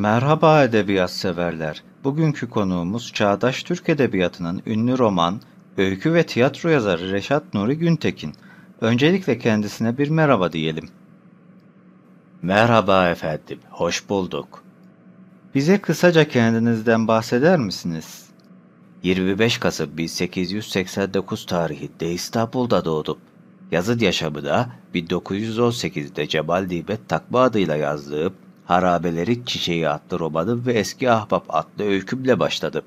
Merhaba edebiyat severler. Bugünkü konuğumuz Çağdaş Türk Edebiyatı'nın ünlü roman, öykü ve tiyatro yazarı Reşat Nuri Güntekin. Öncelikle kendisine bir merhaba diyelim. Merhaba efendim, hoş bulduk. Bize kısaca kendinizden bahseder misiniz? 25 Kasım 1889 tarihinde İstanbul'da doğdum. Yazıt da 1918'de Cemal Nimet Takma adıyla yazdığım Harabeleri Çiçeği adlı romanım ve Eski Ahbap adlı öykümle başladı.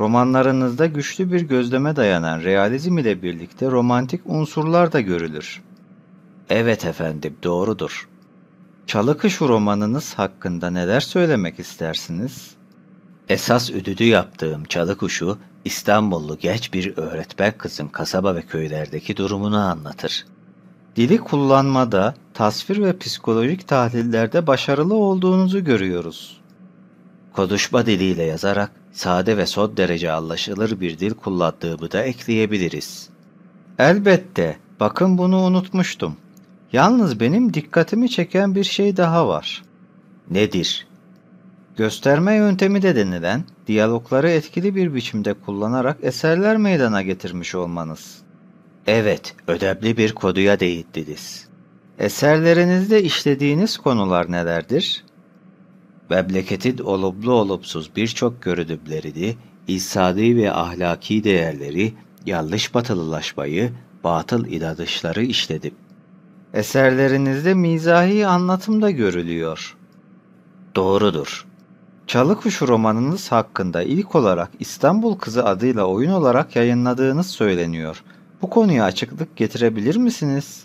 Romanlarınızda güçlü bir gözleme dayanan realizm ile birlikte romantik unsurlar da görülür. Evet efendim doğrudur. Çalıkışu romanınız hakkında neler söylemek istersiniz? Esas üdüdü yaptığım Çalıkuşu, İstanbullu genç bir öğretmen kızın kasaba ve köylerdeki durumunu anlatır dili kullanmada, tasvir ve psikolojik tahlillerde başarılı olduğunuzu görüyoruz. Konuşma diliyle yazarak sade ve son derece anlaşılır bir dil kullandığımı da ekleyebiliriz. Elbette, bakın bunu unutmuştum. Yalnız benim dikkatimi çeken bir şey daha var. Nedir? Gösterme yöntemi de denilen, diyalogları etkili bir biçimde kullanarak eserler meydana getirmiş olmanız. Evet, ödemli bir koduya değindiniz. Eserlerinizde işlediğiniz konular nelerdir? Memleketin olumlu olumsuz birçok görünümlerini, insani ve ahlaki değerleri, yanlış batılılaşmayı, batıl inanışları işledim. Eserlerinizde mizahi anlatım da görülüyor. Doğrudur. Çalı Kuşu romanınız hakkında ilk olarak İstanbul Kızı adıyla oyun olarak yayınladığınız söyleniyor.'' Bu konuya açıklık getirebilir misiniz?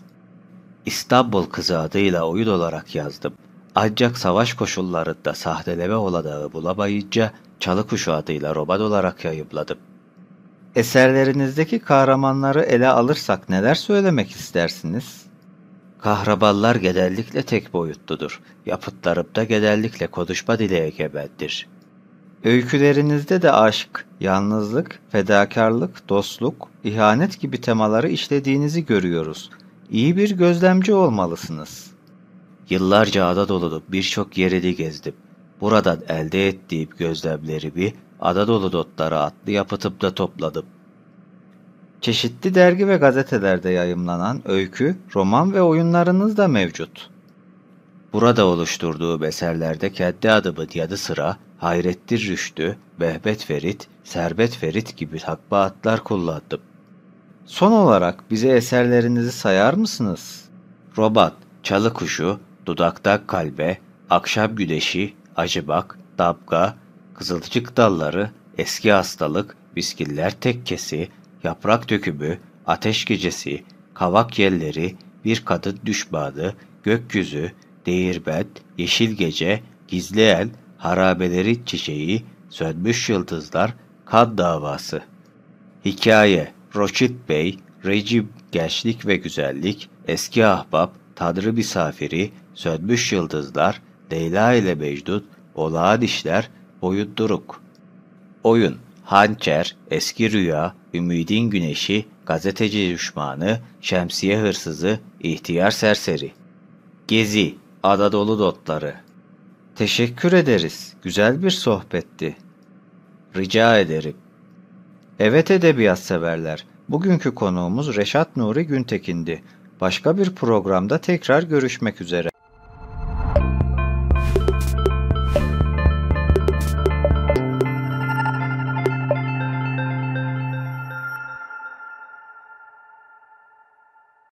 İstanbul Kızı adıyla oyun olarak yazdım. Ancak savaş koşullarında sahteleme olanağı bulamayınca Çalıkuşu adıyla roman olarak yayımladım. Eserlerinizdeki kahramanları ele alırsak neler söylemek istersiniz? Kahramanlar genellikle tek boyutludur. Yapıtlarımda genellikle konuşma dili egemendir. Öykülerinizde de aşk, yalnızlık, fedakarlık, dostluk, ihanet gibi temaları işlediğinizi görüyoruz. İyi bir gözlemci olmalısınız. Yıllarca ada dolup birçok yeri de gezdim. Buradan elde ettiğim gözlemleri bir ada dolu Dotları adlı yapıtımda topladım. Çeşitli dergi ve gazetelerde yayımlanan öykü, roman ve oyunlarınız da mevcut. Burada oluşturduğu eserlerde kendi adımın diyadı sıra hayrettir Rüştü, behbet Ferit, Serbet Ferit gibi hakba atlar kullandım. Son olarak bize eserlerinizi sayar mısınız? Robat, Çalı Kuşu, Dudaktan Kalbe, Akşam Güneşi, Acıbak, Dabga, Kızılcık Dalları, Eski Hastalık, Biskiller Tekkesi, Yaprak Dökümü, Ateş Gecesi, Kavak Yelleri, Bir Kadın Düşmanı, Gökyüzü, Değirbet, Yeşil Gece, Gizli El, Harabeleri Çiçeği, Sönmüş Yıldızlar, Kad Davası. Hikaye, Roşit Bey, Recip, Gençlik ve Güzellik, Eski Ahbap, Tanrı Misafiri, Sönmüş Yıldızlar, Leyla ile Mecnun, Olağan İşler, Boyunduruk. Oyun, Hançer, Eski Rüya, Ümidin Güneşi, Gazeteci Düşmanı, Şemsiye Hırsızı, İhtiyar Serseri. Gezi, Adadolu Dotları Teşekkür ederiz. Güzel bir sohbetti. Rica ederim. Evet edebiyat severler. Bugünkü konuğumuz Reşat Nuri Güntekin'di. Başka bir programda tekrar görüşmek üzere.